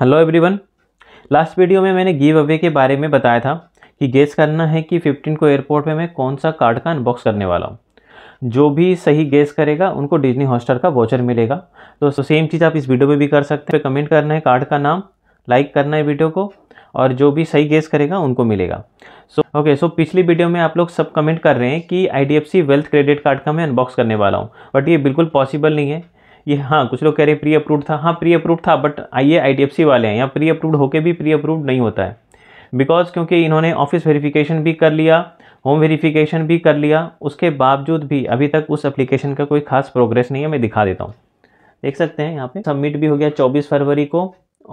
hello everyone last video में मैंने give away के बारे में बताया था कि गेस करना है कि फिफ्टीन को एयरपोर्ट में मैं कौन सा कार्ड का अनबॉक्स करने वाला हूँ जो भी सही गेस करेगा उनको डिज्नी हॉस्टर का वॉचर मिलेगा तो सेम चीज़ आप इस वीडियो में भी कर सकते हैं कमेंट करना है कार्ड का नाम लाइक करना है वीडियो को और जो भी सही गेस करेगा उनको मिलेगा सो ओके सो पिछली वीडियो में आप लोग सब कमेंट कर रहे हैं कि आई वेल्थ क्रेडिट कार्ड का मैं अनबॉक्स करने वाला हूँ बट ये बिल्कुल पॉसिबल नहीं है ये हाँ कुछ लोग कह रहे हैं प्री अप्रूव था हाँ प्री अप्रूव था बट आइए आई वाले हैं यहाँ प्री अप्रूव होकर भी प्री अप्रूव नहीं होता है बिकॉज क्योंकि इन्होंने ऑफिस वेरीफिकेशन भी कर लिया होम वेरीफिकेशन भी कर लिया उसके बावजूद भी अभी तक उस एप्लीकेशन का कोई खास प्रोग्रेस नहीं है मैं दिखा देता हूँ देख सकते हैं यहाँ पे सबमिट भी हो गया 24 फरवरी को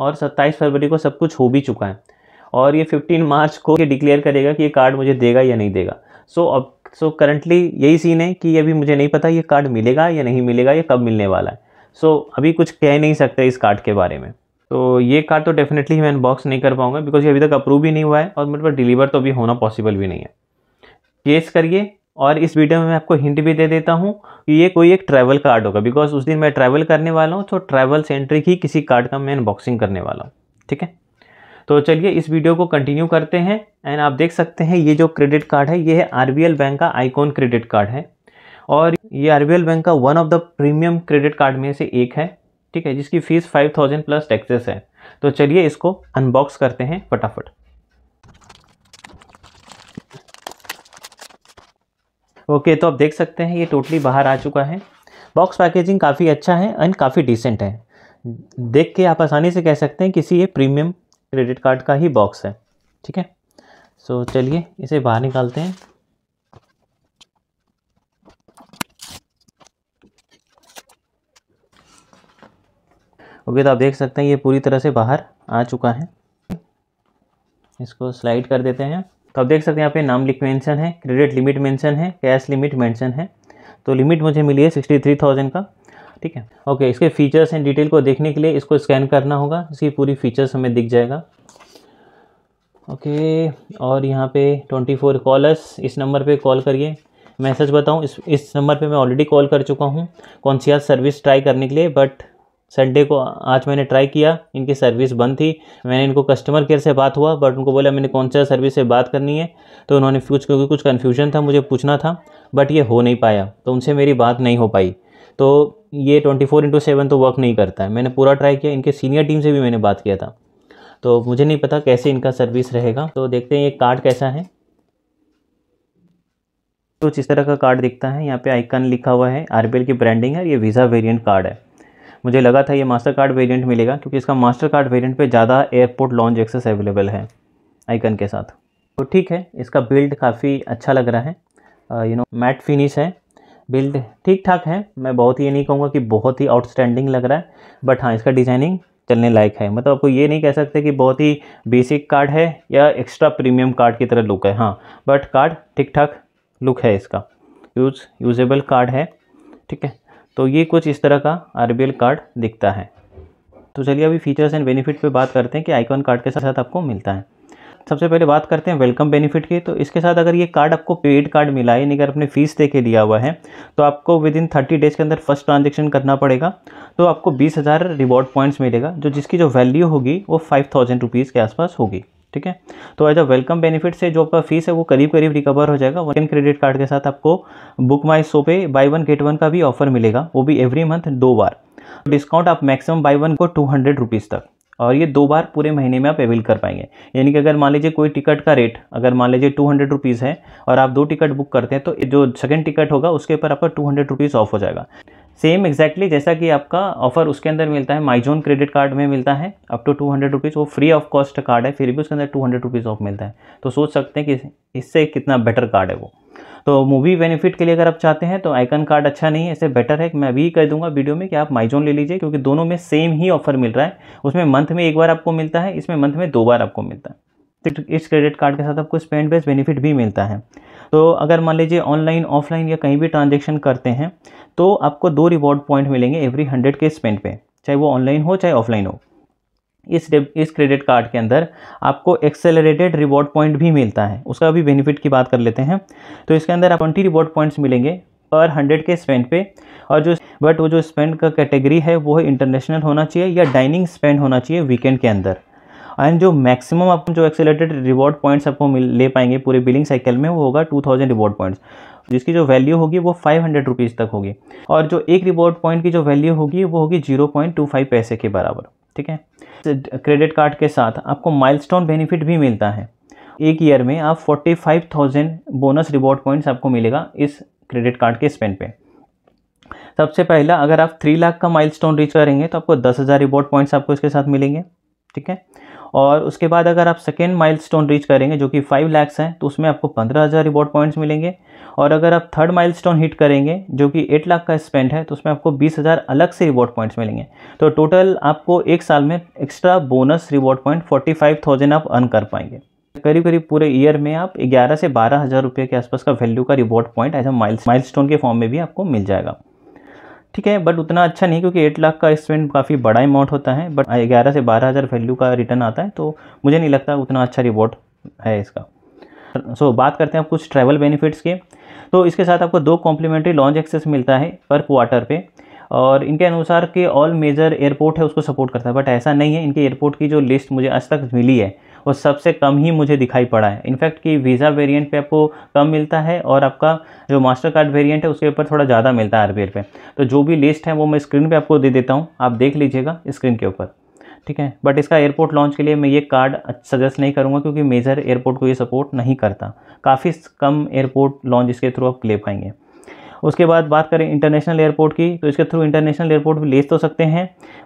और 27 फरवरी को सब कुछ हो भी चुका है और ये 15 मार्च को ये डिक्लेयर करेगा कि ये कार्ड मुझे देगा या नहीं देगा सो अब सो करंटली यही सीन है कि अभी मुझे नहीं पता ये कार्ड मिलेगा या नहीं मिलेगा या कब मिलने वाला है सो so, अभी कुछ कह नहीं सकते इस कार्ड के बारे में तो ये कार्ड तो डेफिनेटली मैं अनबॉक्स नहीं कर पाऊंगा बिकॉज ये अभी तक अप्रूव भी नहीं हुआ है और मेरे पास डिलीवर तो अभी होना पॉसिबल भी नहीं है केस करिए और इस वीडियो में मैं आपको हिंट भी दे देता हूँ कि ये कोई एक ट्रैवल कार्ड होगा बिकॉज उस दिन मैं ट्रैवल करने वाला हूँ तो ट्रैवल सेंट्री ही किसी कार्ड का मैं अनबॉक्सिंग करने वाला हूँ ठीक है तो चलिए इस वीडियो को कंटिन्यू करते हैं एंड आप देख सकते हैं ये जो क्रेडिट कार्ड है ये है आर बैंक का आईकॉन क्रेडिट कार्ड है और ये आर बैंक का one of the premium credit card में से एक है ठीक है जिसकी fees five thousand plus taxes है तो चलिए इसको अनबॉक्स करते हैं फटाफट ओके तो आप देख सकते हैं ये टोटली बाहर आ चुका है बॉक्स पैकेजिंग काफ़ी अच्छा है एंड काफ़ी डिसेंट है देख के आप आसानी से कह सकते हैं किसी ये प्रीमियम क्रेडिट कार्ड का ही बॉक्स है ठीक है सो so, चलिए इसे बाहर निकालते हैं ओके तो आप देख सकते हैं ये पूरी तरह से बाहर आ चुका है इसको स्लाइड कर देते हैं तो आप देख सकते हैं यहाँ पे नाम लिख मेंशन है क्रेडिट लिमिट मेंशन है कैश लिमिट मेंशन है तो लिमिट मुझे मिली है सिक्सटी थ्री थाउजेंड का ठीक है ओके इसके फीचर्स एंड डिटेल को देखने के लिए इसको स्कैन करना होगा इसकी पूरी फीचर्स हमें दिख जाएगा ओके और यहाँ पे ट्वेंटी फोर कॉलर्स इस नंबर पे कॉल करिए मैसेज बताऊँ इस इस नंबर पर मैं ऑलरेडी कॉल कर चुका हूँ कौन सी सर्विस ट्राई करने के लिए बट संडे को आज मैंने ट्राई किया इनकी सर्विस बंद थी मैंने इनको कस्टमर केयर से बात हुआ बट उनको बोला मैंने कौन सा सर्विस से बात करनी है तो उन्होंने कुछ क्योंकि कुछ कन्फ्यूजन था मुझे पूछना था बट ये हो नहीं पाया तो उनसे मेरी बात नहीं हो पाई तो ये ट्वेंटी फोर इंटू सेवन तो वर्क नहीं करता है मैंने पूरा ट्राई किया इनके सीनियर टीम से भी मैंने बात किया था तो मुझे नहीं पता कैसे इनका सर्विस रहेगा तो देखते हैं ये कार्ड कैसा है कुछ तो इस तरह का कार्ड दिखता है यहाँ पे आइकन लिखा हुआ है आरबीएल की ब्रांडिंग है ये वीज़ा वेरिएंट कार्ड है मुझे लगा था ये मास्टर कार्ड वेरियंट मिलेगा क्योंकि इसका मास्टर कार्ड वेरियंट पर ज़्यादा एयरपोर्ट लॉन्च एक्सेस अवेलेबल है आइकन के साथ तो ठीक है इसका बिल्ड काफ़ी अच्छा लग रहा है यू नो मैट फिनिश है बिल्ड ठीक ठाक है मैं बहुत ही ये नहीं कहूँगा कि बहुत ही आउटस्टैंडिंग लग रहा है बट हाँ इसका डिज़ाइनिंग चलने लायक है मतलब आपको ये नहीं कह सकते कि बहुत ही बेसिक कार्ड है या एक्स्ट्रा प्रीमियम कार्ड की तरह लुक है हाँ बट कार्ड ठीक ठाक लुक है इसका यूज यूजेबल कार्ड है ठीक है तो ये कुछ इस तरह का आर कार्ड दिखता है तो चलिए अभी फीचर्स एंड बेनिफिट पे बात करते हैं कि आइकॉन कार्ड के साथ आपको मिलता है सबसे पहले बात करते हैं वेलकम बेनिफिट की तो इसके साथ अगर ये कार्ड आपको पेड कार्ड मिला है यानी अगर अपने फ़ीस दे के लिया हुआ है तो आपको विद इन थर्टी डेज़ के अंदर फर्स्ट ट्रांजेक्शन करना पड़ेगा तो आपको बीस हज़ार रिवॉर्ड पॉइंट्स मिलेगा जो जिसकी जो वैल्यू होगी वो फाइव थाउजेंड रुपीज़ के आसपास होगी ठीक है तो एज अ वेलकम बेनिफिट से जो आपका फीस है वो करीब करीब रिकवर हो जाएगा वन क्रेडिट कार्ड के साथ आपको बुक माई शो पे बाई वन गेट वन का भी ऑफर मिलेगा वो भी एवरी मंथ दो बार डिस्काउंट आप मैक्सिमम बाई वन को टू हंड्रेड रुपीज़ तक और ये दो बार पूरे महीने में आप अवेल कर पाएंगे यानी कि अगर मान लीजिए कोई टिकट का रेट अगर मान लीजिए टू हंड्रेड रुपीज़ है और आप दो टिकट बुक करते हैं तो जो सेकंड टिकट होगा उसके ऊपर आपका टू हंड्रेड रुपीज़ ऑफ हो जाएगा सेम एग्जैक्टली जैसा कि आपका ऑफर उसके अंदर मिलता है माइजोन क्रेडिट कार्ड में मिलता है up to two hundred rupees वो फ्री ऑफ कॉस्ट कार्ड है फिर भी उसके अंदर टू हंड्रेड रुपीज़ ऑफ मिलता है तो सोच सकते हैं कि इससे कितना बेटर कार्ड है वो तो मूवी बेनिफिट के लिए अगर आप चाहते हैं तो आइकन कार्ड अच्छा नहीं है इससे बेटर है कि मैं अभी कह दूंगा वीडियो में कि आप माइजोन ले लीजिए क्योंकि दोनों में सेम ही ऑफर मिल रहा है उसमें मंथ में एक बार आपको मिलता है इसमें मंथ में दो बार आपको मिलता है इस क्रेडिट कार्ड के साथ आपको स्पेंड बेस्ट बेनिफिट भी मिलता है तो अगर मान लीजिए ऑनलाइन ऑफलाइन या कहीं भी ट्रांजेक्शन करते हैं तो आपको दो रिवॉर्ड पॉइंट मिलेंगे एवरी हंड्रेड के स्पेंड पे चाहे वो ऑनलाइन हो चाहे ऑफलाइन हो इस इस क्रेडिट कार्ड के अंदर आपको एक्सेलरेटेड रिवॉर्ड पॉइंट भी मिलता है उसका भी बेनिफिट की बात कर लेते हैं तो इसके अंदर आप ट्वेंटी रिवॉर्ड पॉइंट्स मिलेंगे पर हंड्रेड के स्पेंड पे और जो बट वो जो स्पेंड का कैटेगरी है वो है इंटरनेशनल होना चाहिए या डाइनिंग स्पेंड होना चाहिए वीकेंड के अंदर एंड जो मैक्सिमम आप जो एक्सेलेटेड रिवॉर्ड पॉइंट्स आपको मिल ले पाएंगे पूरे बिलिंग साइकिल में वो होगा टू थाउजेंड रिवॉर्ड पॉइंट्स जिसकी जो वैल्यू होगी वो फाइव हंड्रेड रुपीज़ तक होगी और जो एक रिवॉर्ड पॉइंट की जो वैल्यू होगी वो होगी जीरो पॉइंट टू फाइव पैसे के बराबर ठीक है क्रेडिट कार्ड के साथ आपको स्टोन बेनिफिट भी मिलता है एक ईयर में आप forty five thousand bonus reward points आपको मिलेगा इस क्रेडिट कार्ड के स्पेंड पे सबसे पहला अगर आप थ्री लाख का माइलस्टोन रीच करेंगे तो आपको दस हज़ार रिवॉर्ड पॉइंट्स आपको इसके साथ मिलेंगे ठीक है और उसके बाद अगर आप सेकेंड माइलस्टोन रीच करेंगे जो कि फाइव लैक्स हैं तो उसमें आपको पंद्रह हज़ार रिवॉर्ड पॉइंट्स मिलेंगे और अगर आप थर्ड माइलस्टोन हिट करेंगे जो कि एट लाख का स्पेंड है तो उसमें आपको बीस हज़ार अलग से रिवॉर्ड पॉइंट्स मिलेंगे तो टोटल आपको एक साल में extra bonus reward point forty five thousand आप अर्न कर पाएंगे करीब करीब पूरे ईयर में आप ग्यारह से बारह हज़ार रुपये के आसपास का वैल्यू का reward point as a milestone के फॉर्म में भी आपको मिल जाएगा ठीक है बट उतना अच्छा नहीं क्योंकि एट लाख का स्पेंड काफ़ी बड़ा अमाउंट होता है बट ग्यारह से बारह हज़ार वैल्यू का रिटर्न आता है तो मुझे नहीं लगता उतना अच्छा रिवॉर्ड है इसका सो so, बात करते हैं कुछ ट्रैवल बेनिफिट्स के तो इसके साथ आपको दो कॉम्प्लीमेंट्री लॉन्च एक्सेस मिलता है पर क्वार्टर पे और इनके अनुसार के ऑल मेजर एयरपोर्ट है उसको सपोर्ट करता है बट ऐसा नहीं है इनके एयरपोर्ट की जो लिस्ट मुझे आज तक मिली है वो सबसे कम ही मुझे दिखाई पड़ा है इनफैक्ट कि वीज़ा वेरिएंट पे आपको कम मिलता है और आपका जो मास्टर कार्ड वेरिएंट है उसके ऊपर थोड़ा ज़्यादा मिलता है आर पे तो जो भी लिस्ट है वो मैं स्क्रीन पर आपको दे देता हूँ आप देख लीजिएगा स्क्रीन के ऊपर ठीक है बट इसका एयरपोर्ट लॉन्च के लिए मैं ये कार्ड सजेस्ट नहीं करूँगा क्योंकि मेजर एयरपोर्ट को ये सपोर्ट नहीं करता काफ़ी कम एयरपोर्ट लॉन्च इसके थ्रू आप ले पाएंगे उसके बाद बात करें इंटरनेशनल एयरपोर्ट की तो इसके थ्रू इंटरनेशनल एयरपोर्ट भी ले तो सकते हैं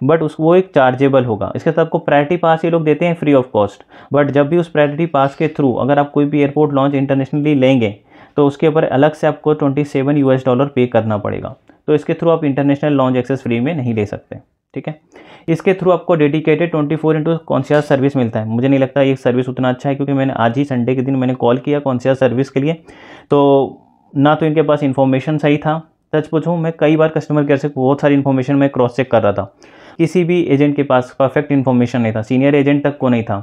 बट उस वो एक चार्जेबल होगा इसके साथ आपको प्रायरिटी पास ये लोग देते हैं फ्री ऑफ कॉस्ट बट जब भी उस प्रायरिटी पास के थ्रू अगर आप कोई भी एयरपोर्ट लॉन्च इंटरनेशनली लेंगे तो उसके ऊपर अलग से आपको ट्वेंटी सेवन एस डॉलर पे करना पड़ेगा तो इसके थ्रू आप इंटरनेशनल लॉन्च एक्सेस फ्री में नहीं ले सकते ठीक है इसके थ्रू आपको dedicated 24 four into concierge service मिलता है मुझे नहीं लगता ये सर्विस उतना अच्छा है क्योंकि मैंने आज ही संडे के दिन मैंने कॉल किया कॉन्सियस सर्विस के लिए तो ना तो इनके पास इन्फॉर्मेशन सही था सच पूछूँ मैं कई बार कस्टमर केयर से बहुत सारी इन्फॉर्मेशन मैं क्रॉस चेक कर रहा था किसी भी एजेंट के पास परफेक्ट इन्फॉर्मेशन नहीं था सीनियर एजेंट तक को नहीं था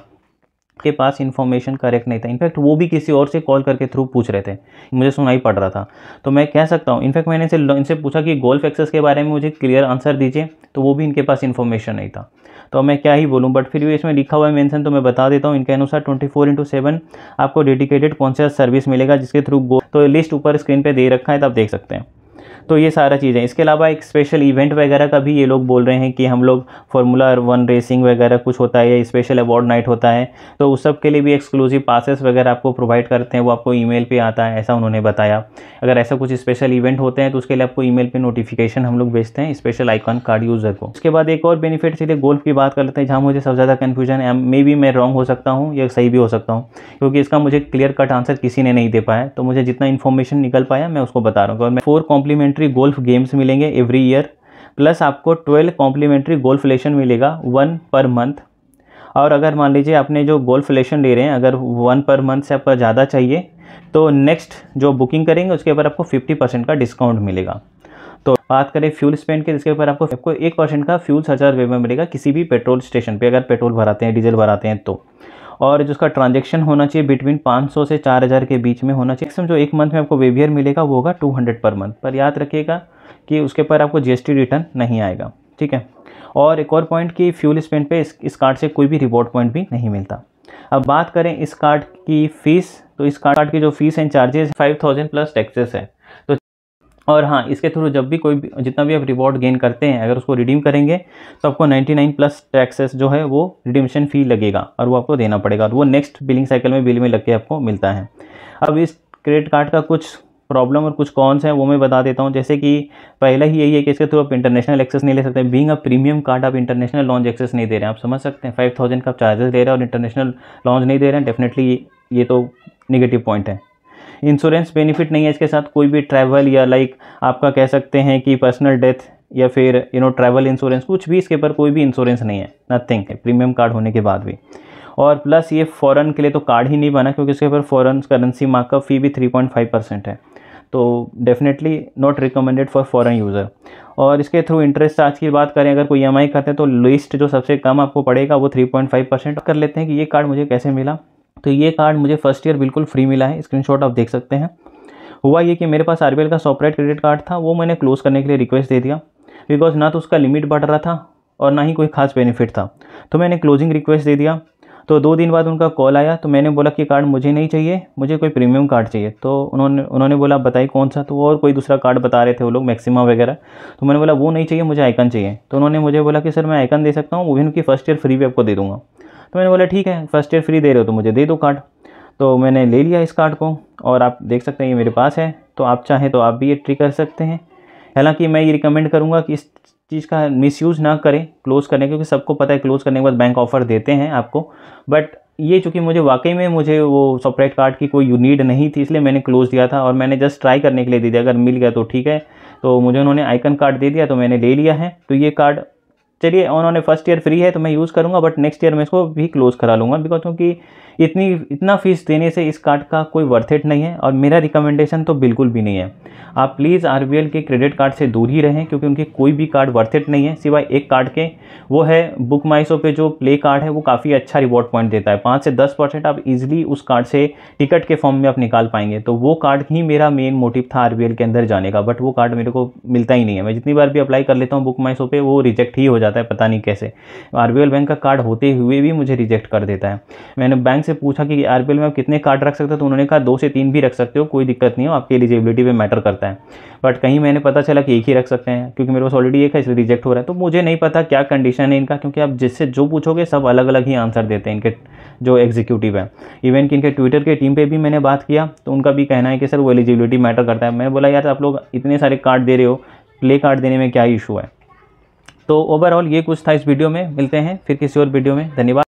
के पास इन्फॉर्मेशन करेक्ट नहीं था इनफैक्ट वो भी किसी और से कॉल करके थ्रू पूछ रहे थे मुझे सुनाई पड़ रहा था तो मैं कह सकता हूँ इनफैक्ट मैंने इनसे इनसे पूछा कि गोल्फ एक्सेस के बारे में मुझे क्लियर आंसर दीजिए तो वो भी इनके पास इन्फॉर्मेशन नहीं था तो मैं क्या ही बोलूँ बट फिर भी इसमें लिखा हुआ है मेंशन तो मैं बता देता हूँ इनके अनुसार ट्वेंटी फोर इंटू सेवन आपको डेडिकेटेड कॉन्शियस सर्विस मिलेगा जिसके थ्रू गो तो लिस्ट ऊपर स्क्रीन पर दे रखा है तो आप देख सकते हैं तो ये सारा चीज़ें इसके अलावा एक स्पेशल इवेंट वगैरह का भी ये लोग बोल रहे हैं कि हम लोग फार्मूला वन रेसिंग वगैरह कुछ होता है या स्पेशल अवार्ड नाइट होता है तो उस सब के लिए भी एक्सक्लूसिव पासेस वगैरह आपको प्रोवाइड करते हैं वो आपको ई मेल आता है ऐसा उन्होंने बताया अगर ऐसा कुछ स्पेशल इवेंट होते हैं तो उसके लिए आपको ई मेल नोटिफिकेशन हम लोग भेजते हैं स्पेशल आइकॉन कार्ड यूज़र को उसके बाद एक और बेनिफिट सीधे गोल्फ की बात करते हैं जहाँ मुझे सबसे ज़्यादा कन्फ्यूजन है मे बी मैं रॉन्ग हो सकता हूँ या सही भी हो सकता हूँ क्योंकि इसका मुझे क्लियर कट आंसर किसी ने नहीं दे पाया तो मुझे जितना इन्फॉर्मेशन निकल पाया मैं उसको बता रहा हूँ और मैं four complement complimentary golf games मिलेंगे एवरी ईयर प्लस आपको ट्वेल्व कॉम्प्लीमेंट्री गोल्फ लेशन मिलेगा वन पर मंथ और अगर मान लीजिए आपने जो गोल्फ लेशन ले रहे हैं अगर वन पर मंथ से आपका ज़्यादा चाहिए तो नेक्स्ट जो बुकिंग करेंगे उसके ऊपर आपको फिफ्टी परसेंट का डिस्काउंट मिलेगा तो बात करें फ्यूल स्पेंड के इसके ऊपर आपको आपको एक परसेंट का फ्यूल हज़ार रुपये में मिलेगा किसी भी पेट्रोल स्टेशन पे अगर पेट्रोल भराते हैं डीजल भराते हैं तो और जिसका ट्रांजेक्शन होना चाहिए बिटवीन 500 से 4000 के बीच में होना चाहिए जो एक मंथ में आपको वेवियर मिलेगा वो होगा 200 पर मंथ पर याद रखिएगा कि उसके पर आपको जीएसटी रिटर्न नहीं आएगा ठीक है और एक और पॉइंट कि फ्यूल स्पेंड पे इस, इस कार्ड से कोई भी रिवॉर्ड पॉइंट भी नहीं मिलता अब बात करें इस कार्ड की फ़ीस तो इस कार्ड की जो fees and charges five thousand plus taxes है और हाँ इसके थ्रू जब भी कोई भी जितना भी आप रिवॉर्ड गेन करते हैं अगर उसको रिडीम करेंगे तो आपको 99 प्लस टैक्सेस जो है वो रिडीमशन फ़ी लगेगा और वो आपको देना पड़ेगा और वो नेक्स्ट बिलिंग साइकिल में बिल में लग के आपको मिलता है अब इस क्रेडिट कार्ड का कुछ प्रॉब्लम और कुछ कॉन्स हैं वो मैं बता देता हूँ जैसे कि पहला ही यही है कि इसके थ्रू आप इंटरनेशनल एक्सेस नहीं ले सकते बींग अ प्रीमियम कार्ड आप इंटरनेशनल लॉन्च एक्सेस नहीं दे रहे हैं आप समझ सकते हैं फाइव थाउजेंड का आप चार्जेस दे रहे हैं और इंटरनेशनल लॉन्च नहीं दे रहे हैं डेफिनेटली ये तो निगेटिव पॉइंट है इंश्योरेंस बेनिफिट नहीं है इसके साथ कोई भी ट्रैवल या लाइक आपका कह सकते हैं कि पर्सनल डेथ या फिर यू नो ट्रैवल इंश्योरेंस कुछ भी इसके ऊपर कोई भी इंश्योरेंस नहीं है नथिंग प्रीमियम कार्ड होने के बाद भी और प्लस ये फ़ॉरन के लिए तो कार्ड ही नहीं बना क्योंकि इसके ऊपर फ़ॉरन करेंसी मार्कअप फ़ी भी थ्री पॉइंट फाइव परसेंट है तो definitely not recommended for foreign user और इसके थ्रू इंटरेस्ट आज की बात करें अगर कोई ई e करते हैं तो लिस्ट जो सबसे कम आपको पड़ेगा वो थ्री पॉइंट फाइव परसेंट कर लेते हैं कि ये कार्ड मुझे कैसे मिला तो ये कार्ड मुझे फर्स्ट ईयर बिल्कुल फ्री मिला है स्क्रीनशॉट आप देख सकते हैं हुआ ये कि मेरे पास आर का सॉपरेट क्रेडिट कार्ड था वो मैंने क्लोज़ करने के लिए रिक्वेस्ट दे दिया बिकॉज ना तो उसका लिमिट बढ़ रहा था और ना ही कोई खास बेनिफिट था तो मैंने क्लोजिंग रिक्वेस्ट दे दिया तो दो दिन बाद उनका कॉल आया तो मैंने बोला कि कार्ड मुझे नहीं चाहिए मुझे कोई प्रीमियम कार्ड चाहिए तो उन्होंने उन्होंने बोला बताइए कौन सा तो और कोई दूसरा कार्ड बता रहे थे वो लोग मैक्सिमा वगैरह तो मैंने बोला वो नहीं चाहिए मुझे आइकन चाहिए तो उन्होंने मुझे बोला कि सर मैं आइकन दे सकता हूँ वो भी उनकी फ़र्स्ट ईयर फ्री भी आपको दे दूँगा तो मैंने बोला ठीक है फर्स्ट ईयर फ्री दे रहे हो तो मुझे दे दो कार्ड तो मैंने ले लिया इस कार्ड को और आप देख सकते हैं ये मेरे पास है तो आप चाहें तो आप भी ये ट्री कर सकते हैं हालांकि मैं ये रिकमेंड करूँगा कि इस चीज़ का मिसयूज़ ना करें क्लोज़ करने क्योंकि सबको पता है क्लोज़ करने के बाद बैंक ऑफ़र देते हैं आपको बट ये चूँकि मुझे वाकई में मुझे वो सॉपरेट कार्ड की कोई नीड नहीं थी इसलिए मैंने क्लोज़ दिया था और मैंने जस्ट ट्राई करने के लिए दे दिया अगर मिल गया तो ठीक है तो मुझे उन्होंने आइकन कार्ड दे दिया तो मैंने ले लिया है तो ये कार्ड चलिए उन्होंने फर्स्ट ईयर फ्री है तो मैं यूज़ करूँगा बट नेक्स्ट ईयर मैं इसको भी क्लोज़ करा लूँगा बिकॉज क्योंकि इतनी इतना फ़ीस देने से इस कार्ड का कोई वर्थ इट नहीं है और मेरा रिकमेंडेशन तो बिल्कुल भी नहीं है आप प्लीज़ आर के क्रेडिट कार्ड से दूर ही रहें क्योंकि उनके कोई भी कार्ड वर्थ इट नहीं है सिवाय एक कार्ड के वो है बुक माइसो पे जो प्ले कार्ड है वो काफ़ी अच्छा रिवॉर्ड पॉइंट देता है पाँच से दस परसेंट आप इजीली उस कार्ड से टिकट के फॉर्म में आप निकाल पाएंगे तो वो कार्ड ही मेरा मेन मोटिव था आर के अंदर जाने का बट वो कार्ड मेरे को मिलता ही नहीं है मैं जितनी बार भी अप्लाई कर लेता हूँ बुक माइसो पर वो रिजेक्ट ही हो जाता जाता है पता नहीं कैसे आर बैंक का कार्ड होते हुए भी मुझे रिजेक्ट कर देता है मैंने बैंक से पूछा कि आर में आप कितने कार्ड रख सकते हो तो उन्होंने कहा दो से तीन भी रख सकते हो कोई दिक्कत नहीं हो आपकी एलिजिबिलिटी पर मैटर करता है बट कहीं मैंने पता चला कि एक ही रख सकते हैं क्योंकि मेरे पास ऑलरेडी एक है इसलिए रिजेक्ट हो रहा है तो मुझे नहीं पता क्या कंडीशन है इनका क्योंकि आप जिससे जो पूछोगे सब अलग अलग ही आंसर देते हैं इनके जो एग्जीक्यूटिव है इवन कि इनके ट्विटर के टीम पे भी मैंने बात किया तो उनका भी कहना है कि सर वो एलिजिबिलिटी मैटर करता है मैंने बोला यार आप लोग इतने सारे कार्ड दे रहे हो प्ले कार्ड देने में क्या इशू है तो ओवरऑल ये कुछ था इस वीडियो में मिलते हैं फिर किसी और वीडियो में धन्यवाद